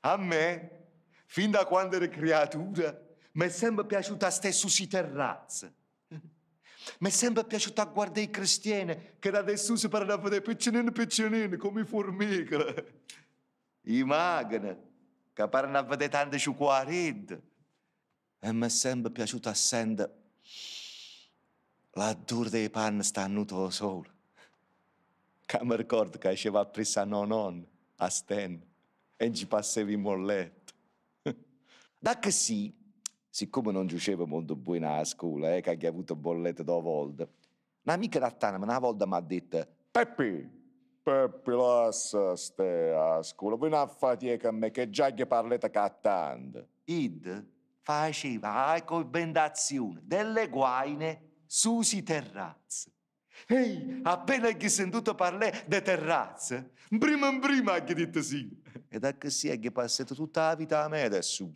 A me, fin da quando ero creatura, mi è sempre piaciuta stare su terrazze. Mi è sempre piaciuta guardare i cristiani che da adesso si parlano di piccinini piccinini come formiche. I magni che parlano vedere tante ciuquaride. E mi è sempre piaciuta assente la dura dei panni stannuto solo. Che mi ricordo che esceva sceva presa nonon a Sten e ci passavi a molletto. da che sì, siccome non giaceva molto buona a scuola, eh, che ha avuto bollette due volte, un'amica da Tana una volta mi ha detto Peppi, Peppi lascia stare a scuola, voi non fate con me che già che parlate cattando. Id faceva la ah, commendazione delle guaine sui terrazzi. Ehi, appena che sentito parlare di terrazze, prima in prima ha detto sì ed è che sia che passate tutta la vita a me adesso.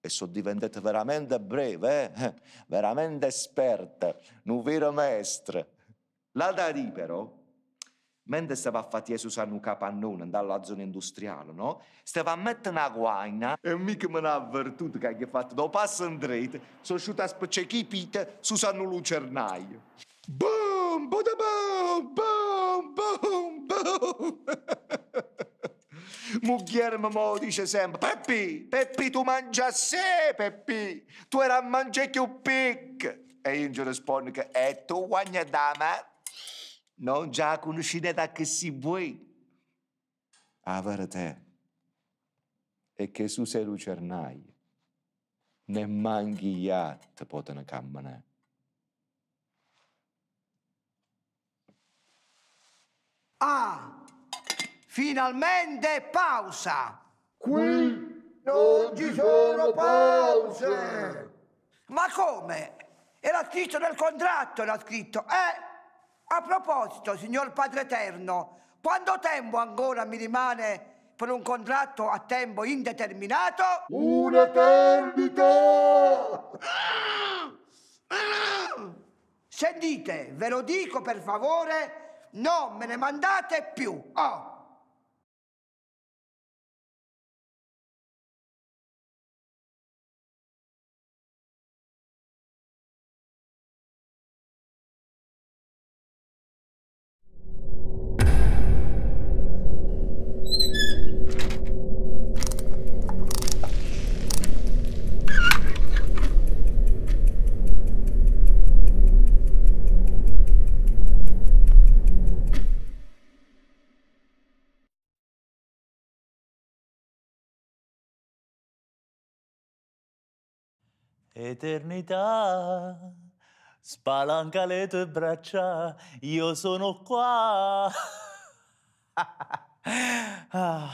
E sono diventato veramente breve, eh? eh veramente esperto, un vero maestro. La da lì però, mentre stava a fare Gesù un capannone dalla zona industriale, no? Stava a mettere una guaina e mica me l'ha avvertuto che gli ha fatto dopo passo indietro, sono uscita a spacciare pite su un Lucernaio. Boom, boom, boom, boom, boom, boom. Mughiere mamma dice sempre, Peppi, Peppi tu mangi a sé, Peppi, tu era a mangiare più pic. E io gli rispondo che, e tu guagna dama, non già conoscete che si vuoi. La te, e che su sei lucernai, ne manchi iat potene camminare. Ah! Finalmente pausa! Qui non ci sono pause! Ma come? Era scritto nel contratto, era scritto. Eh, a proposito, signor Padre Eterno, quanto tempo ancora mi rimane per un contratto a tempo indeterminato? Un'eternità! Sentite, ve lo dico per favore, non me ne mandate più. Oh. Eternità, spalanca le tue braccia, io sono qua. Ah.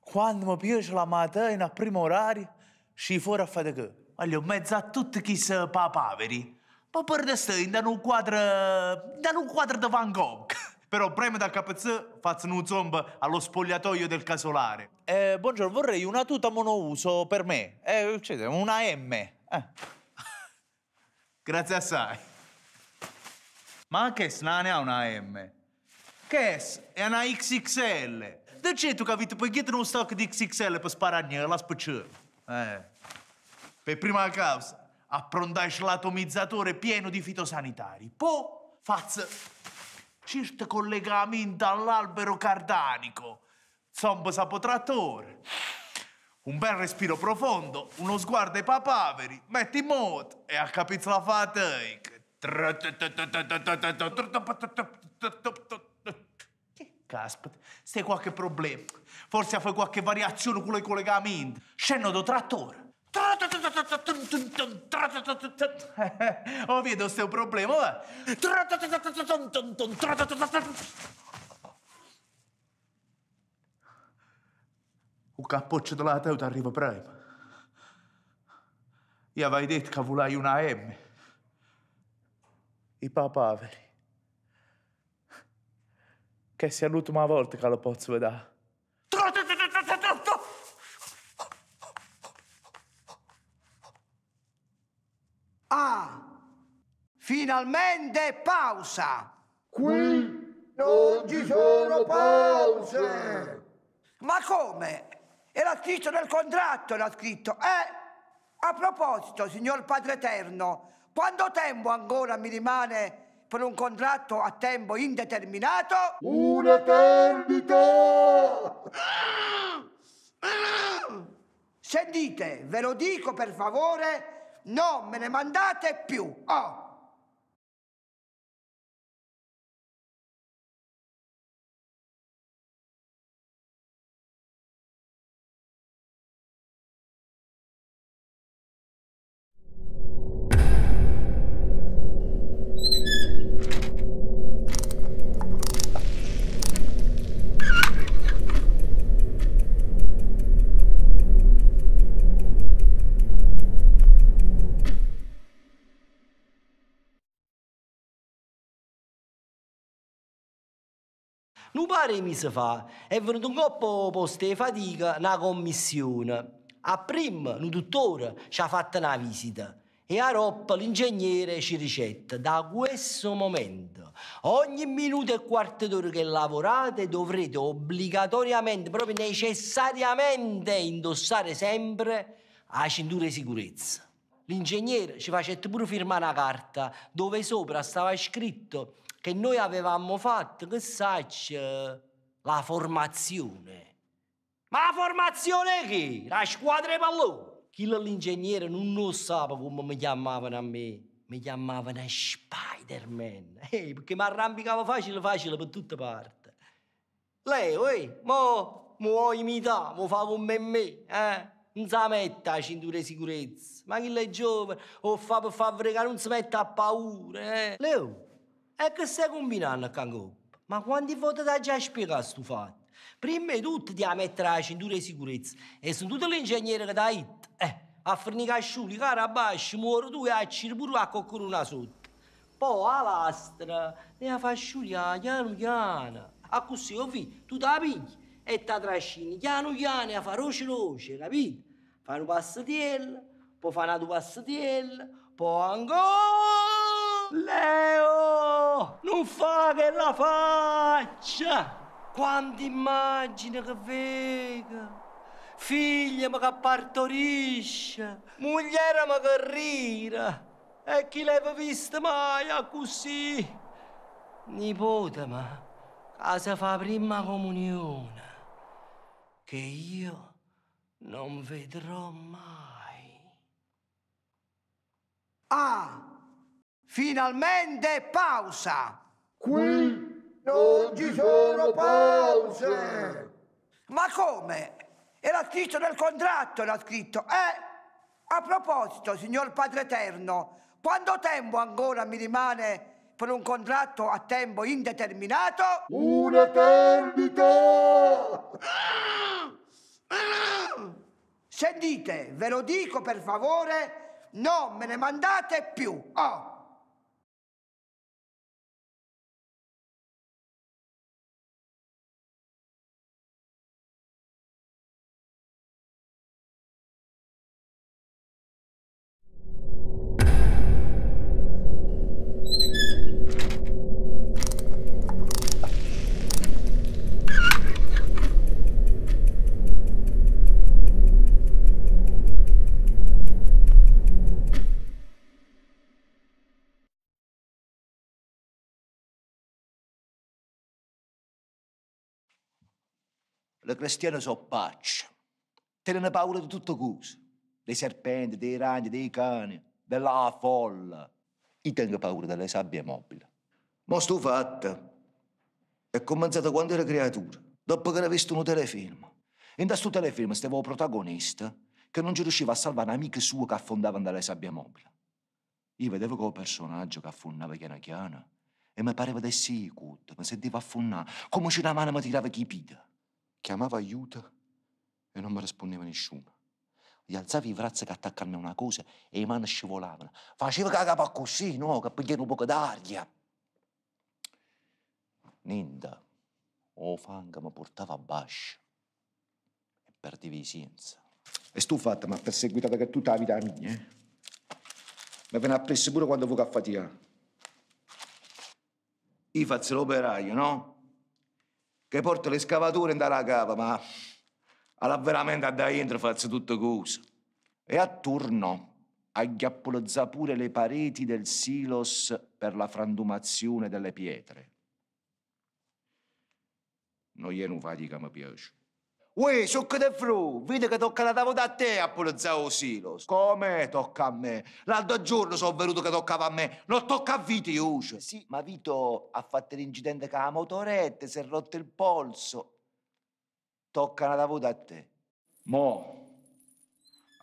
Quando mi piace la mattina a primo orario, sci fuori a fare che? Voglio mezzo a tutti chi si papaveri. Ma per restare in un quadro, in un quadro di Van Gogh. però preme da KZ fazzo un zombo allo spogliatoio del casolare. Eh, buongiorno, vorrei una tuta monouso per me, eh, cioè, una M. Eh. Grazie assai. Ma che non è una M? Che è? una XXL. Perché tu che Puoi chiedere uno stock di XXL per spararne la specie. Eh. Per prima causa, approntai l'atomizzatore pieno di fitosanitari. Poi, fazzo certo collegamento all'albero cardanico. Zombo sapotrattore. Un bel respiro profondo, uno sguardo ai papaveri, metti in moto e a capizzo la fatica. Caspita, se qualche problema, forse ha fatto qualche variazione con i collegamenti. Scendo da trattore. Oviedo, ste v problému. Un cappuccio della teuta arriva prima. Io avevo detto che volai una M. I papaveri. Che sia l'ultima volta che lo posso vedere. finalmente pausa. Qui non ci sono pause. Ma come? Era scritto nel contratto, era scritto. Eh, a proposito, signor Padre Eterno, quanto tempo ancora mi rimane per un contratto a tempo indeterminato? Un'eternità! Sentite, ve lo dico per favore, non me ne mandate più. Oh. Non pare mi si fa, è venuto un coppo posto di fatica una commissione. A prima, un dottore ci ha fatto una visita e a Roppa l'ingegnere ci ricetta da questo momento ogni minuto e quarto d'ora che lavorate dovrete obbligatoriamente, proprio necessariamente indossare sempre la cintura di sicurezza. L'ingegnere ci facette pure firmare una carta dove sopra stava scritto che noi avevamo fatto, che sai, eh, la formazione. Ma la formazione che? La squadra di pallone. Chi l'ingegnere non lo sapeva come mi chiamavano a me. Mi chiamavano Spider-Man. Eh, perché mi arrampicavo facile facile per tutte parti. Lei, eh, mo, mo imita, mo fa come me, eh? non si mette la cintura di sicurezza, ma chi è giovane o fa per far fregare non si mette a paura. Eh? Leo, E Ecco se combina combinano cango. Ma quanti volte da già spiegato sto fatto? Prima di tutto ti mettere la cintura di sicurezza. E sono tutti gli ingegneri che dai it. Eh, a fornicasciuli, carabasci, muore due a cirburu a una sotto. Poi a lastra, ne la fasciulia, piano piano. A così, ho finito, tu da pigli e ta trascini, piano piano, a fare roce roce, capito? Fanno passatiella, poi fanno due passatiella, poi ancora... Leo! non fa che la faccia! Quante immagini che vega! Figlia ma che partorisce, Moglie ma che rira, e chi l'aveva vista mai così? Nipote ma, casa fa prima comunione, che io non vedrò mai. Ah! Finalmente pausa! Qui non ci sono pause! Ma come? Era scritto nel contratto, era scritto. Eh, a proposito, signor Padre Eterno, quanto tempo ancora mi rimane per un contratto a tempo indeterminato? Un'eternità! Sentite, ve lo dico per favore, non me ne mandate più. Oh. Le cristiane sono pacce. Tengono paura di tutto questo. Dei serpenti, dei ragni, dei cani, della folla. Io tengo paura delle sabbie mobili. Ma sto fatto. È cominciato quando ero creatura, dopo che era visto un telefilm. In questo telefilm stava un protagonista che non ci riusciva a salvare un amico suo che affondava nelle sabbie mobili. Io vedevo quel personaggio che affondava piano piano e mi pareva di sì, cut, mi sentiva affondare, come se una mano mi tirava chipita. Chiamavo aiuto e non mi rispondeva nessuno. Gli alzavo i brazzi che attaccavano a una cosa e le mani scivolavano. Faceva cagare così, no? Che pigliano un po' d'aria. Niente. O fanga mi portava a bascia. E perdevi senza. E sto fatta, ha perseguitato che tutta la vita mia, eh. Mi viene appresso pure quando vuoi che fatica. Io faccio l'operaio, no? che porta le scavature in dalla capa, ma alla all'avveramento da dentro faccio tutto cosa. E attorno agghiappolozza pure le pareti del silos per la frantumazione delle pietre. Non è un fatica che mi piace. Uè, succo di fru, vedi che tocca la tavola a te a pulizzare lo silo. Come tocca a me? L'altro giorno sono venuto che toccava a me, non tocca a Vito, io. Eh sì, ma Vito ha fatto l'incidente con la motoretta, si è rotto il polso. Tocca la tavola a te. Mo,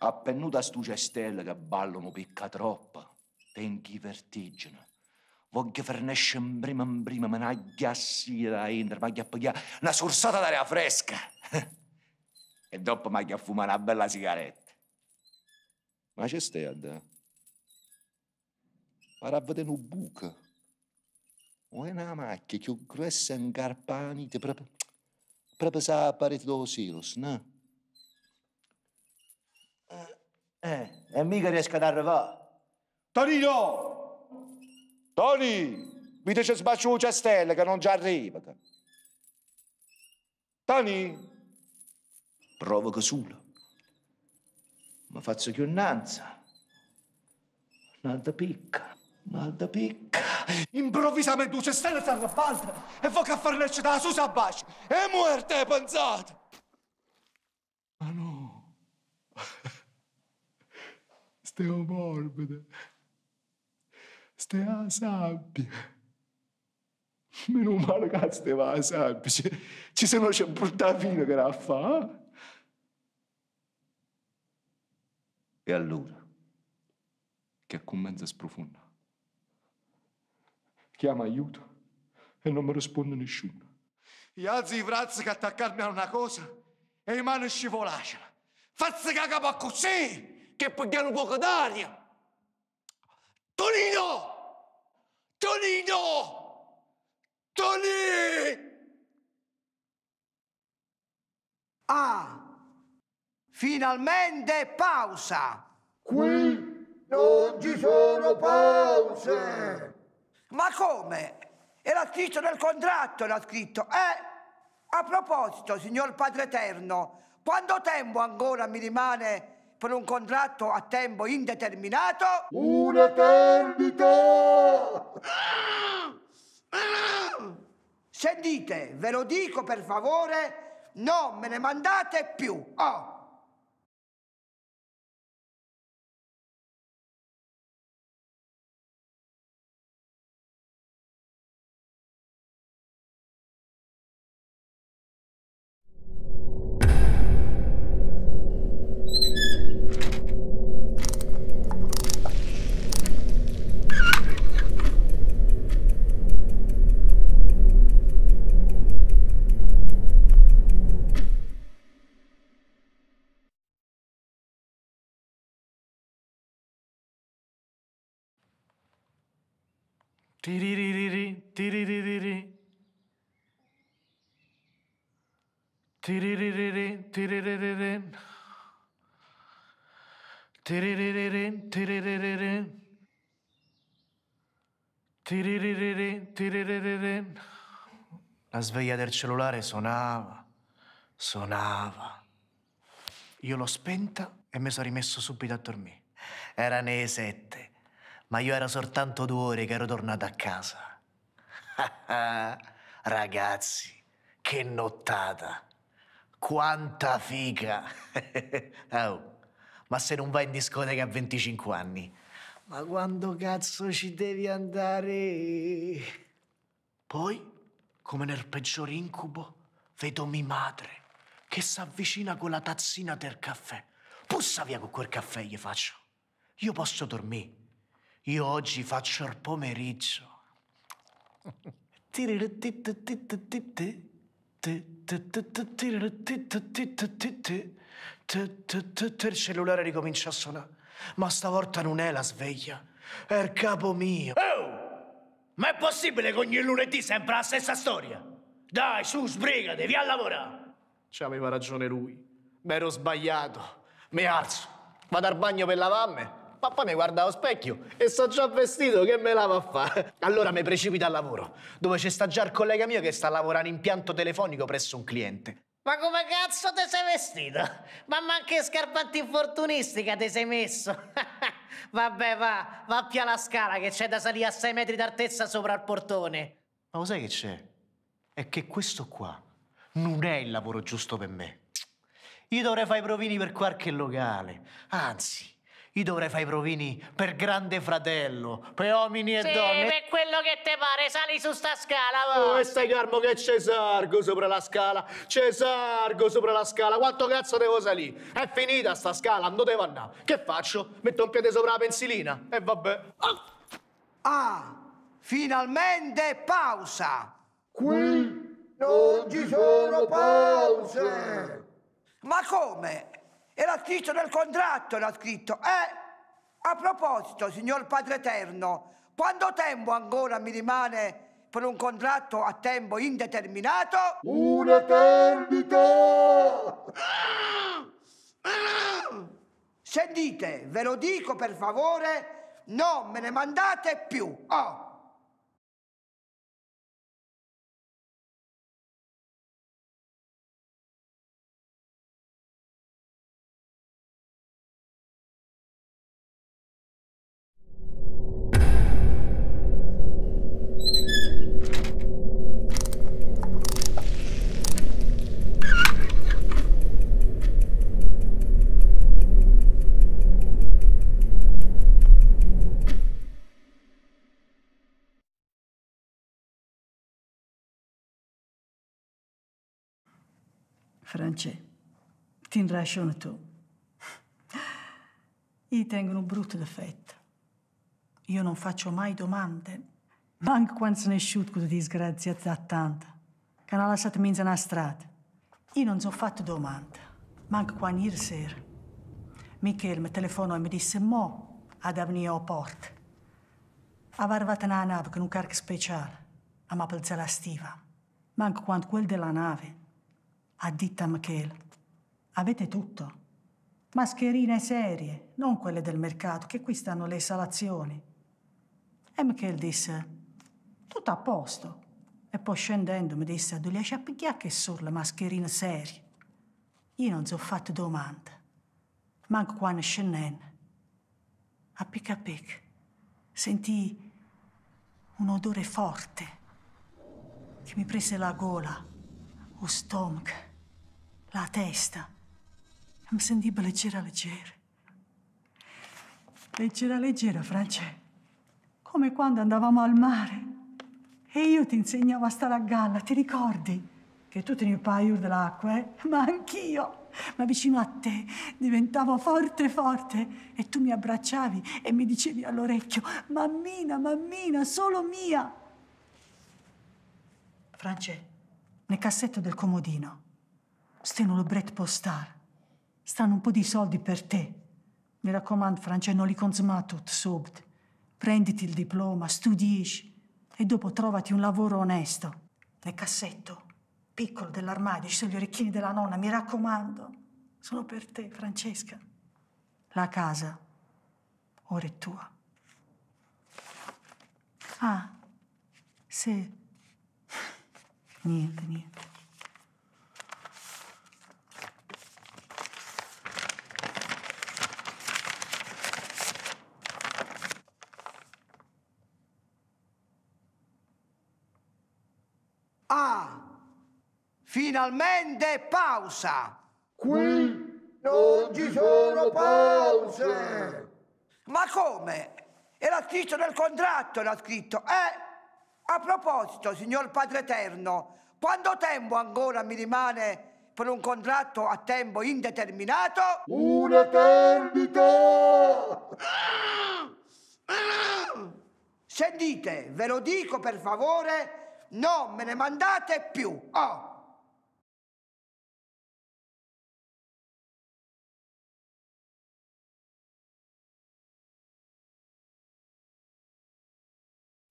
appennuta stu cestello che ballo mi picca troppa, tenchi vertigine. Voglio farnesce in prima in prima, ma una aghiassi da entra, ma aghiappaglia, una sorsata d'aria fresca. e dopo mi ha fumato una bella sigaretta. Ma c'è stai a da? Ora vedete un buco. O è una macchia più grossa in carpani, proprio, proprio sa parete dello silos, no? Eh, eh, e mica riesco ad arrivare. Tonino! Toni! Mi dice sbaccio un cestello che non ci arriva. Toni! provoca solo. Ma faccio più un'anza. Un'altra picca, un'altra picca. Improvvisamente tu due stelle si arrabbantano e voi che farne da su a baci. E muerte, pensate! Ma no. Steo morbide. Stea sabbia. Meno male che steva a sabbia. Ci sono c'è brutta fine che la fa. Eh? E allora? Che commenza sprofonda. Chiama aiuto e non mi risponde nessuno. Gli alzi i brazzi che attaccarmi a una cosa e le mani scivolascela. Fazzi cagare così che un poco d'aria. Tonino! Tonino! Toni! Ah! Finalmente pausa! Qui non ci sono pause! Ma come? Era scritto nel contratto, era scritto. Eh, a proposito, signor Padre Eterno, quanto tempo ancora mi rimane per un contratto a tempo indeterminato? Un'eternità! Sentite, ve lo dico per favore, non me ne mandate più. Oh. Tiririri, tiririri. Tiriririri, tiriririri. Tiriririri, tiriririri. Tiriririri, tiriririri. La sveglia del cellulare suonava, suonava. Io l'ho spenta e mi sono rimesso subito a dormire. Era le sette ma io era soltanto due ore che ero tornato a casa. Ragazzi, che nottata! Quanta figa! oh, ma se non vai in discoteca a 25 anni, ma quando cazzo ci devi andare? Poi, come nel peggior incubo, vedo mia madre che si avvicina con la tazzina del caffè. Pussa via con quel caffè, gli faccio. Io posso dormire io oggi faccio il pomeriggio. Il cellulare ricomincia a suonare, ma stavolta non è la sveglia, è il capo mio. Oh! Ma è possibile che ogni lunedì sempre la stessa storia? Dai, su, sbrigati, via a lavorare! Ci aveva ragione lui, M'ero sbagliato. Mi alzo, vado al bagno per lavarmi ma poi mi guarda allo specchio e so già vestito, che me la va a fare? Allora mi precipito al lavoro, dove c'è sta già il collega mio che sta a lavorare in pianto telefonico presso un cliente. Ma come cazzo ti sei vestito? Ma anche scarpatti infortunistica ti sei messo? Vabbè va, va via la scala che c'è da salire a 6 metri d'altezza sopra il portone. Ma lo sai che c'è? È che questo qua non è il lavoro giusto per me. Io dovrei fare i provini per qualche locale. Anzi, io dovrei fare i provini per grande fratello, per uomini e sì, donne. per quello che te pare, sali su sta scala, va. Oh, e stai calmo che c'è Sargo sopra la scala, c'è Sargo sopra la scala, quanto cazzo devo salire? È finita sta scala, non devo andare. Che faccio? Metto un piede sopra la pensilina? E eh, vabbè. Oh. Ah, finalmente pausa! Qui non ci sono pause! Ma come? Era scritto nel contratto, era scritto. Eh, a proposito, signor Padre Eterno, quanto tempo ancora mi rimane per un contratto a tempo indeterminato? Un'eternità! Sentite, ve lo dico per favore, non me ne mandate più. Oh. Francè, ti inrasciano tu. Gli tengono brutto d'affetto. Io non faccio mai domande, Manco quando sono asciutto di disgrazia da tanta, che hanno lasciato minza una strada. Io non ho fatto domande, Manco quando ieri sera. Michele mi telefonò e mi disse, mo, ad avvenire a porta. Avarvata una nave con un carico speciale, a mapelza la stiva. Manco anche quando quel della nave a Michele. Avete tutto. Mascherine serie, non quelle del mercato, che qui stanno le esalazioni. E Michele disse, tutto a posto. E poi scendendo mi disse, Adulia, c'è picchia che sono le mascherine serie? Io non ho fatto domanda. Manco quando scendendo. A picca a picca sentì un odore forte che mi prese la gola, lo stomaco la testa. Mi sentivo leggera, leggera. Leggera, leggera, Francesco. Come quando andavamo al mare e io ti insegnavo a stare a galla, ti ricordi? Che tu teni un paio dell'acqua, eh? Ma anch'io, ma vicino a te, diventavo forte, forte. E tu mi abbracciavi e mi dicevi all'orecchio, mammina, mammina, solo mia. Francesco, nel cassetto del comodino non Steno l'obret postar. Stanno un po' di soldi per te. Mi raccomando, Francesco, non li consmatut subito. Prenditi il diploma, studisci e dopo trovati un lavoro onesto. Nel cassetto piccolo dell'armadio ci sono gli orecchini della nonna, mi raccomando. Sono per te, Francesca. La casa ora è tua. Ah, se... Niente, niente. Finalmente pausa! Qui non ci sono pause! Ma come? Era scritto nel contratto, era scritto. Eh, a proposito, signor Padre Eterno, quanto tempo ancora mi rimane per un contratto a tempo indeterminato? Un'eternità! Sentite, ve lo dico per favore, non me ne mandate più. Oh.